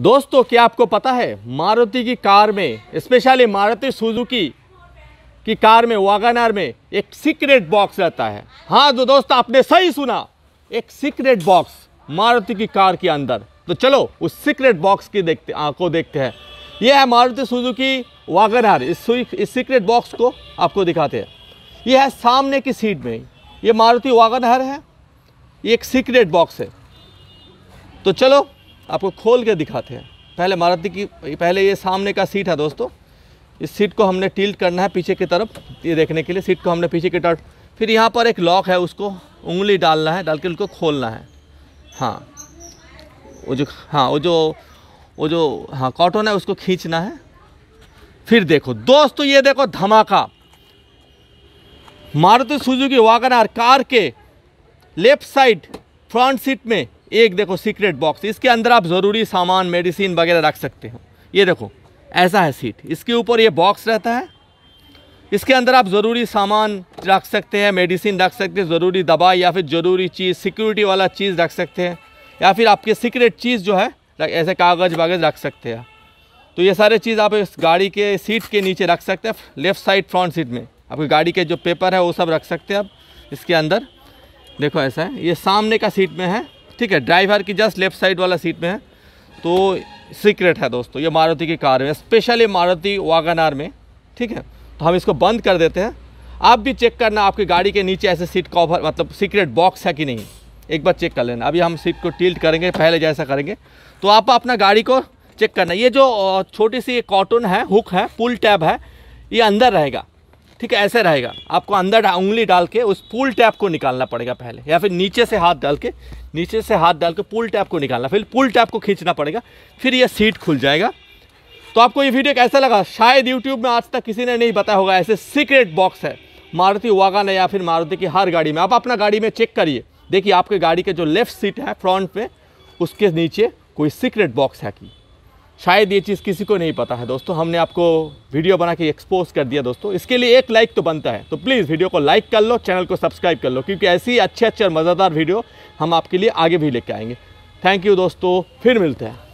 दोस्तों क्या आपको पता है मारुति की कार में स्पेशली मारुति सुजुकी की कार में वागानार में एक सीक्रेट बॉक्स रहता है हाँ तो दोस्त आपने सही सुना एक सीक्रेट बॉक्स मारुति की कार के अंदर तो चलो उस सीक्रेट बॉक्स की देखते को देखते हैं यह है मारुति सुजुकी वागनहार इस इस सीक्रेट बॉक्स को आपको दिखाते हैं यह है सामने की सीट में ये मारुति वागनहार है ये एक सीक्रेट बॉक्स है तो चलो आपको खोल के दिखाते हैं पहले मारुति की पहले ये सामने का सीट है दोस्तों इस सीट को हमने टिल्ट करना है पीछे की तरफ ये देखने के लिए सीट को हमने पीछे की तरफ फिर यहाँ पर एक लॉक है उसको उंगली डालना है डाल के उनको खोलना है हाँ वो जो हाँ वो जो वो जो हाँ कॉटन है उसको खींचना है फिर देखो दोस्तों ये देखो धमाका Maruti Suzuki Wagon R car के लेफ्ट साइड फ्रंट सीट में एक देखो सीक्रेट बॉक्स इसके अंदर आप ज़रूरी सामान मेडिसिन वगैरह रख सकते हो ये देखो ऐसा है सीट इसके ऊपर ये बॉक्स रहता है इसके अंदर आप ज़रूरी सामान रख सकते हैं मेडिसिन रख सकते हैं ज़रूरी दवा या फिर ज़रूरी चीज़ सिक्योरिटी वाला चीज़ रख सकते हैं या फिर आपके सीक्रेट चीज़ जो है ऐसे कागज़ वागज़ रख सकते हैं तो ये सारे चीज़ आप इस गाड़ी के सीट के नीचे रख सकते हैं लेफ़्ट साइड फ्रंट सीट में आपकी गाड़ी के जो पेपर है वो सब रख सकते हैं आप इसके अंदर देखो ऐसा है ये सामने का सीट में है ठीक है ड्राइवर की जस्ट लेफ्ट साइड वाला सीट में है तो सीक्रेट है दोस्तों ये मारुति की कार में स्पेशली मारुति वागन में ठीक है तो हम इसको बंद कर देते हैं आप भी चेक करना आपकी गाड़ी के नीचे ऐसे सीट कवर मतलब सीक्रेट बॉक्स है कि नहीं एक बार चेक कर लेना अभी हम सीट को टिल्ट करेंगे पहले जैसा करेंगे तो आप अपना गाड़ी को चेक करना ये जो छोटी सी कॉटन है हुक है पुल टैब है ये अंदर रहेगा ठीक है ऐसे रहेगा आपको अंदर उंगली डाल के उस पुल टैप को निकालना पड़ेगा पहले या फिर नीचे से हाथ डाल के नीचे से हाथ डाल के पुल टैप को निकालना फिर पुल टैप को खींचना पड़ेगा फिर यह सीट खुल जाएगा तो आपको ये वीडियो कैसा लगा शायद यूट्यूब में आज तक किसी ने नहीं बताया होगा ऐसे सीक्रेट बॉक्स है मारुति वागन या फिर मारुति की हर गाड़ी में आप अपना गाड़ी में चेक करिए देखिए आपके गाड़ी के जो लेफ्ट सीट है फ्रंट में उसके नीचे कोई सीक्रेट बॉक्स है कि शायद ये चीज़ किसी को नहीं पता है दोस्तों हमने आपको वीडियो बना के एक्सपोज कर दिया दोस्तों इसके लिए एक लाइक तो बनता है तो प्लीज़ वीडियो को लाइक कर लो चैनल को सब्सक्राइब कर लो क्योंकि ऐसी अच्छे अच्छे और मज़ेदार वीडियो हम आपके लिए आगे भी लेके आएंगे थैंक यू दोस्तों फिर मिलते हैं